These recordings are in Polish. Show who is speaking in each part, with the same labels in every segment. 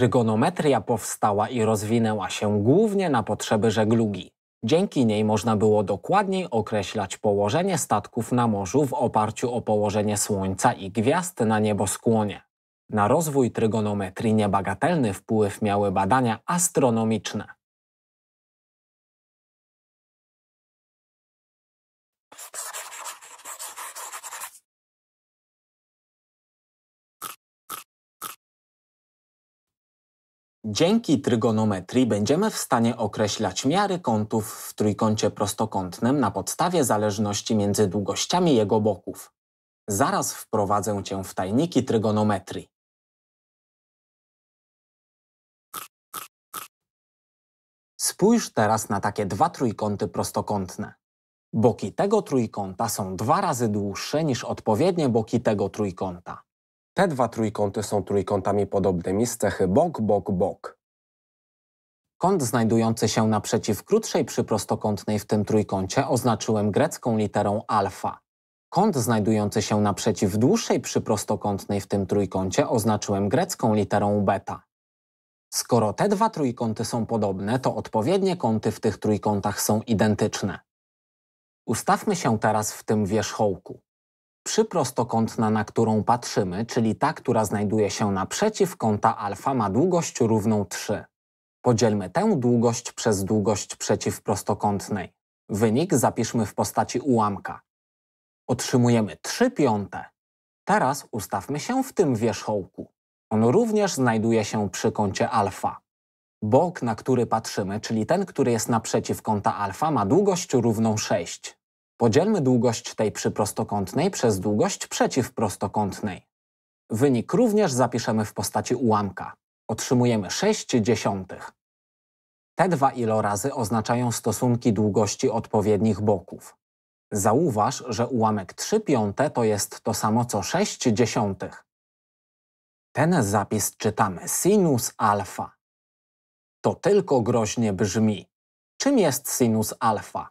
Speaker 1: Trygonometria powstała i rozwinęła się głównie na potrzeby żeglugi. Dzięki niej można było dokładniej określać położenie statków na morzu w oparciu o położenie Słońca i gwiazd na nieboskłonie. Na rozwój trygonometrii niebagatelny wpływ miały badania astronomiczne. Dzięki trygonometrii będziemy w stanie określać miary kątów w trójkącie prostokątnym na podstawie zależności między długościami jego boków. Zaraz wprowadzę Cię w tajniki trygonometrii. Spójrz teraz na takie dwa trójkąty prostokątne. Boki tego trójkąta są dwa razy dłuższe niż odpowiednie boki tego trójkąta. Te dwa trójkąty są trójkątami podobnymi z cechy bok, bok, bok. Kąt znajdujący się naprzeciw krótszej przyprostokątnej w tym trójkącie oznaczyłem grecką literą alfa. Kąt znajdujący się naprzeciw dłuższej przyprostokątnej w tym trójkącie oznaczyłem grecką literą beta. Skoro te dwa trójkąty są podobne, to odpowiednie kąty w tych trójkątach są identyczne. Ustawmy się teraz w tym wierzchołku. Przyprostokątna, na którą patrzymy, czyli ta, która znajduje się naprzeciw kąta alfa, ma długość równą 3. Podzielmy tę długość przez długość przeciwprostokątnej. Wynik zapiszmy w postaci ułamka. Otrzymujemy 3 piąte. Teraz ustawmy się w tym wierzchołku. On również znajduje się przy kącie alfa. Bok, na który patrzymy, czyli ten, który jest naprzeciw kąta alfa, ma długość równą 6. Podzielmy długość tej przyprostokątnej przez długość przeciwprostokątnej. Wynik również zapiszemy w postaci ułamka. Otrzymujemy 6 dziesiątych. Te dwa ilorazy oznaczają stosunki długości odpowiednich boków. Zauważ, że ułamek 3 piąte to jest to samo co 6 dziesiątych. Ten zapis czytamy sinus alfa. To tylko groźnie brzmi. Czym jest sinus alfa?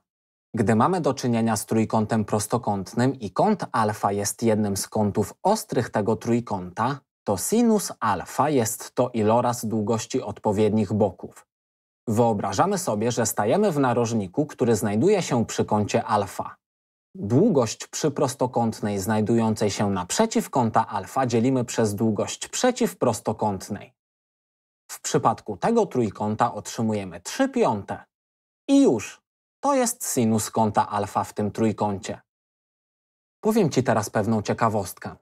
Speaker 1: Gdy mamy do czynienia z trójkątem prostokątnym i kąt alfa jest jednym z kątów ostrych tego trójkąta, to sinus alfa jest to iloraz długości odpowiednich boków. Wyobrażamy sobie, że stajemy w narożniku, który znajduje się przy kącie alfa. Długość przy prostokątnej znajdującej się naprzeciw kąta alfa dzielimy przez długość przeciwprostokątnej. W przypadku tego trójkąta otrzymujemy 3 piąte. I już! To jest sinus kąta alfa w tym trójkącie. Powiem Ci teraz pewną ciekawostkę.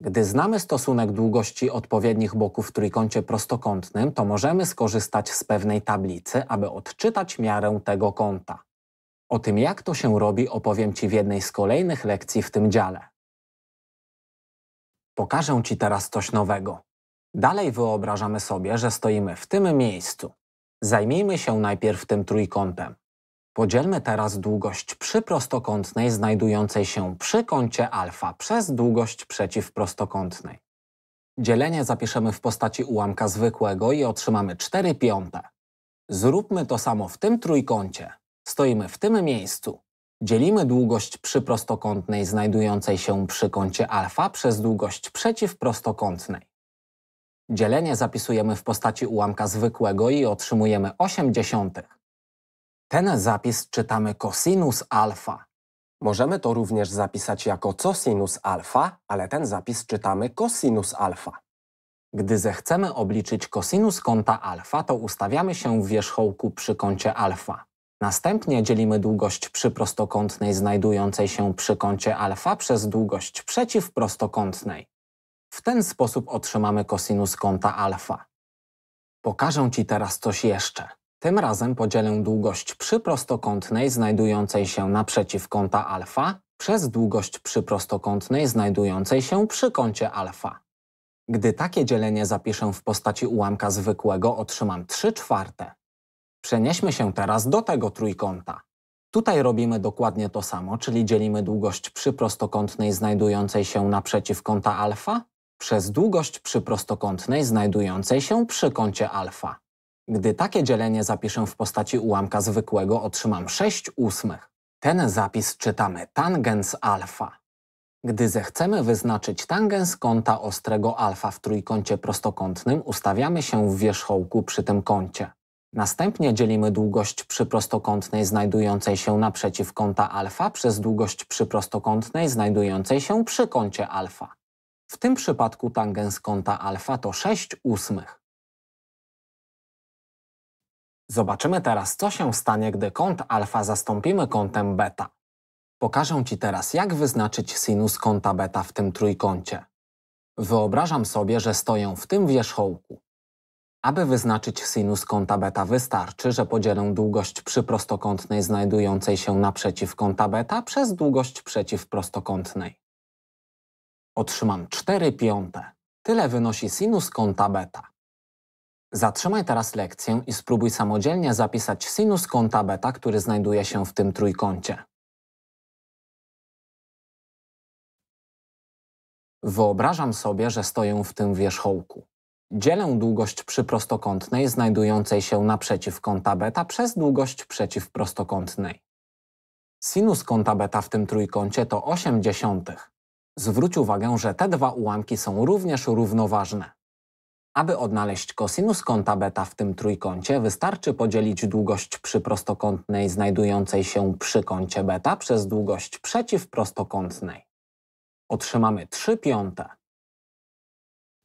Speaker 1: Gdy znamy stosunek długości odpowiednich boków w trójkącie prostokątnym, to możemy skorzystać z pewnej tablicy, aby odczytać miarę tego kąta. O tym, jak to się robi, opowiem Ci w jednej z kolejnych lekcji w tym dziale. Pokażę Ci teraz coś nowego. Dalej wyobrażamy sobie, że stoimy w tym miejscu. Zajmijmy się najpierw tym trójkątem. Podzielmy teraz długość przyprostokątnej znajdującej się przy kącie alfa przez długość przeciwprostokątnej. Dzielenie zapiszemy w postaci ułamka zwykłego i otrzymamy 4 piąte. Zróbmy to samo w tym trójkącie. Stoimy w tym miejscu. Dzielimy długość przyprostokątnej znajdującej się przy kącie alfa przez długość przeciwprostokątnej. Dzielenie zapisujemy w postaci ułamka zwykłego i otrzymujemy 8 dziesiątych. Ten zapis czytamy cosinus alfa. Możemy to również zapisać jako cosinus alfa, ale ten zapis czytamy cosinus alfa. Gdy zechcemy obliczyć cosinus kąta alfa, to ustawiamy się w wierzchołku przy kącie alfa. Następnie dzielimy długość przyprostokątnej znajdującej się przy kącie alfa przez długość przeciwprostokątnej. W ten sposób otrzymamy cosinus kąta alfa. Pokażę Ci teraz coś jeszcze. Tym razem podzielę długość przyprostokątnej znajdującej się naprzeciw kąta alfa przez długość przyprostokątnej znajdującej się przy kącie alfa. Gdy takie dzielenie zapiszę w postaci ułamka zwykłego, otrzymam 3 czwarte. Przenieśmy się teraz do tego trójkąta. Tutaj robimy dokładnie to samo, czyli dzielimy długość przyprostokątnej znajdującej się naprzeciw kąta alfa przez długość przyprostokątnej znajdującej się przy kącie alfa. Gdy takie dzielenie zapiszę w postaci ułamka zwykłego, otrzymam 6 ósmych. Ten zapis czytamy tangens alfa. Gdy zechcemy wyznaczyć tangens kąta ostrego alfa w trójkącie prostokątnym, ustawiamy się w wierzchołku przy tym kącie. Następnie dzielimy długość przyprostokątnej znajdującej się naprzeciw kąta alfa przez długość przyprostokątnej znajdującej się przy kącie alfa. W tym przypadku tangens kąta alfa to 6 ósmych. Zobaczymy teraz, co się stanie, gdy kąt alfa zastąpimy kątem beta. Pokażę Ci teraz, jak wyznaczyć sinus kąta beta w tym trójkącie. Wyobrażam sobie, że stoję w tym wierzchołku. Aby wyznaczyć sinus kąta beta wystarczy, że podzielę długość przyprostokątnej znajdującej się naprzeciw kąta beta przez długość przeciwprostokątnej. Otrzymam 4 piąte. Tyle wynosi sinus kąta beta. Zatrzymaj teraz lekcję i spróbuj samodzielnie zapisać sinus kąta beta, który znajduje się w tym trójkącie. Wyobrażam sobie, że stoję w tym wierzchołku. Dzielę długość przyprostokątnej znajdującej się naprzeciw kąta beta przez długość przeciwprostokątnej. Sinus kąta beta w tym trójkącie to 8 dziesiątych. Zwróć uwagę, że te dwa ułamki są również równoważne. Aby odnaleźć kosinus kąta beta w tym trójkącie, wystarczy podzielić długość przyprostokątnej znajdującej się przy kącie beta przez długość przeciwprostokątnej. Otrzymamy 3 piąte.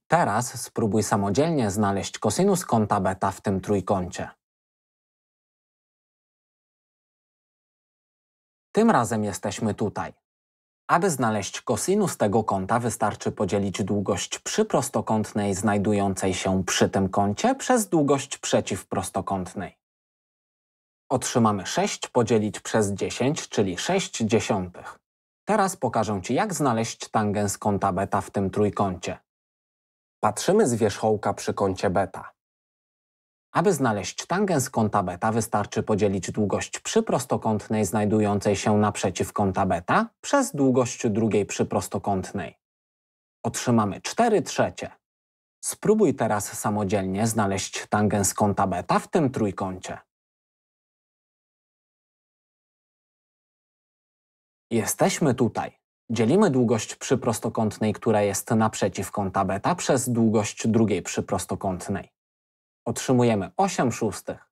Speaker 1: Teraz spróbuj samodzielnie
Speaker 2: znaleźć kosinus kąta beta w tym trójkącie.
Speaker 1: Tym razem jesteśmy tutaj. Aby znaleźć kosinus tego kąta, wystarczy podzielić długość przyprostokątnej znajdującej się przy tym kącie przez długość przeciwprostokątnej. Otrzymamy 6 podzielić przez 10, czyli 6 dziesiątych. Teraz pokażę Ci, jak znaleźć tangens kąta beta w tym trójkącie. Patrzymy z wierzchołka przy kącie beta. Aby znaleźć tangens kąta beta wystarczy podzielić długość przyprostokątnej znajdującej się naprzeciw kąta beta przez długość drugiej przyprostokątnej. Otrzymamy 4 trzecie. Spróbuj teraz samodzielnie znaleźć tangens kąta beta w tym trójkącie. Jesteśmy tutaj. Dzielimy długość przyprostokątnej, która jest naprzeciw kąta beta przez długość drugiej przyprostokątnej otrzymujemy 8 szóstych.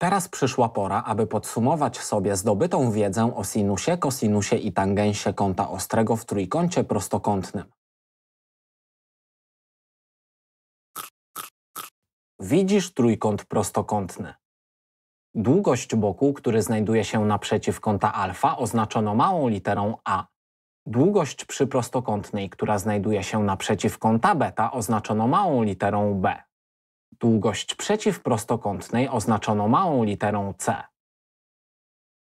Speaker 1: Teraz przyszła pora, aby podsumować sobie zdobytą wiedzę o sinusie, kosinusie i tangensie kąta ostrego w trójkącie prostokątnym. Widzisz trójkąt prostokątny. Długość boku, który znajduje się naprzeciw kąta alfa, oznaczono małą literą a. Długość przy prostokątnej, która znajduje się naprzeciw kąta beta, oznaczono małą literą b. Długość przeciwprostokątnej oznaczono małą literą c.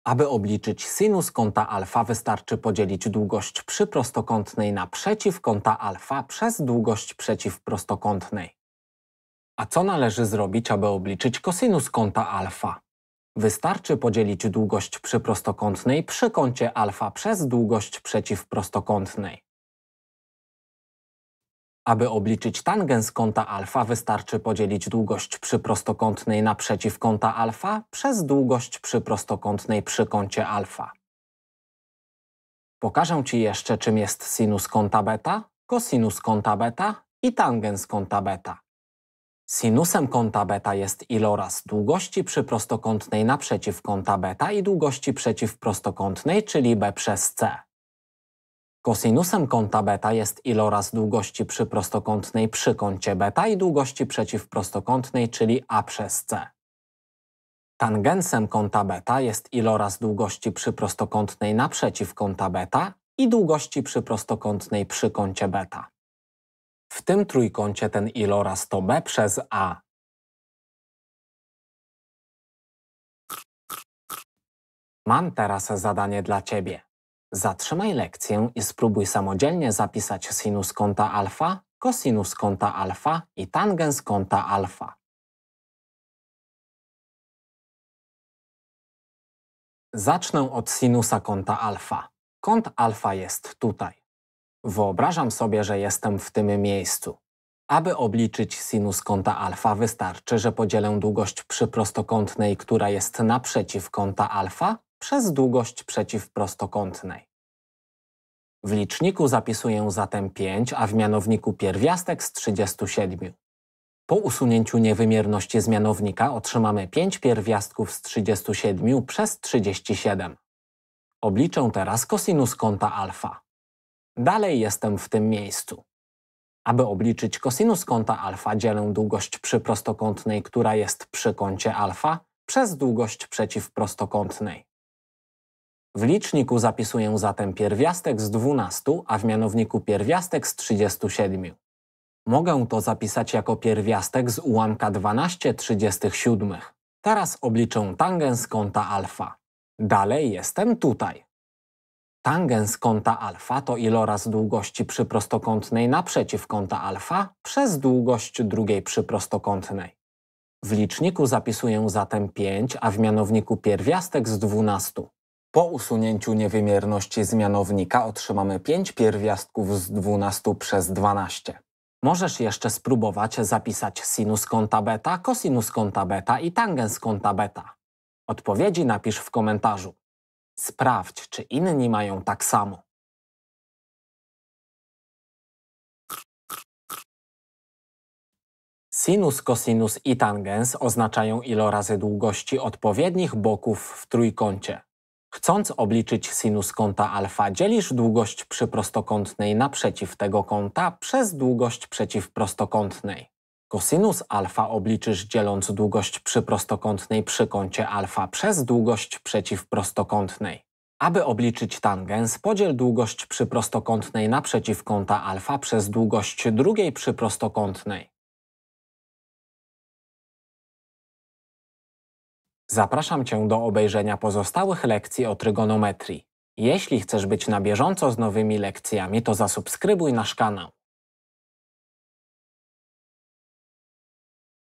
Speaker 1: Aby obliczyć sinus kąta alfa wystarczy podzielić długość przyprostokątnej na przeciwkąta alfa przez długość przeciwprostokątnej. A co należy zrobić, aby obliczyć kosinus kąta alfa? Wystarczy podzielić długość przyprostokątnej przy kącie alfa przez długość przeciwprostokątnej. Aby obliczyć tangens kąta alfa wystarczy podzielić długość przyprostokątnej naprzeciw kąta alfa przez długość przyprostokątnej przy kącie alfa. Pokażę Ci jeszcze czym jest sinus kąta beta, kosinus kąta beta i tangens kąta beta. Sinusem kąta beta jest iloraz długości przyprostokątnej naprzeciw kąta beta i długości przeciwprostokątnej, czyli b przez c. Kosinusem kąta beta jest iloraz długości przyprostokątnej przy kącie beta i długości przeciwprostokątnej, czyli a przez c. Tangensem kąta beta jest iloraz długości przyprostokątnej naprzeciw kąta beta i długości przyprostokątnej przy kącie beta. W tym trójkącie ten iloraz
Speaker 2: to b przez a.
Speaker 1: Mam teraz zadanie dla ciebie. Zatrzymaj lekcję i spróbuj samodzielnie zapisać sinus kąta alfa, kosinus kąta alfa i tangens kąta alfa. Zacznę od sinusa kąta alfa. Kąt alfa jest tutaj. Wyobrażam sobie, że jestem w tym miejscu. Aby obliczyć sinus kąta alfa wystarczy, że podzielę długość przy prostokątnej, która jest naprzeciw kąta alfa, przez długość przeciwprostokątnej. W liczniku zapisuję zatem 5, a w mianowniku pierwiastek z 37. Po usunięciu niewymierności z mianownika otrzymamy 5 pierwiastków z 37 przez 37. Obliczę teraz kosinus kąta alfa. Dalej jestem w tym miejscu. Aby obliczyć kosinus kąta alfa dzielę długość przyprostokątnej, która jest przy kącie alfa, przez długość przeciwprostokątnej. W liczniku zapisuję zatem pierwiastek z 12, a w mianowniku pierwiastek z 37. Mogę to zapisać jako pierwiastek z ułamka 12 37. Teraz obliczę tangens kąta alfa. Dalej jestem tutaj. Tangens kąta alfa to iloraz długości przyprostokątnej naprzeciw kąta alfa przez długość drugiej przyprostokątnej. W liczniku zapisuję zatem 5, a w mianowniku pierwiastek z 12. Po usunięciu niewymierności z mianownika otrzymamy 5 pierwiastków z 12 przez 12. Możesz jeszcze spróbować zapisać sinus kąta beta, kosinus kąta beta i tangens kąta beta. Odpowiedzi napisz w komentarzu. Sprawdź, czy inni mają tak samo. Sinus, kosinus i tangens oznaczają ilorazy długości odpowiednich boków w trójkącie. Chcąc obliczyć sinus kąta alfa, dzielisz długość przyprostokątnej naprzeciw tego kąta przez długość przeciwprostokątnej. Kosinus alfa obliczysz dzieląc długość przyprostokątnej przy kącie alfa przez długość przeciwprostokątnej. Aby obliczyć tangens, podziel długość przyprostokątnej naprzeciw kąta alfa przez długość drugiej przyprostokątnej.
Speaker 2: Zapraszam Cię do
Speaker 1: obejrzenia pozostałych lekcji o trygonometrii. Jeśli chcesz być na bieżąco z nowymi lekcjami, to zasubskrybuj nasz kanał.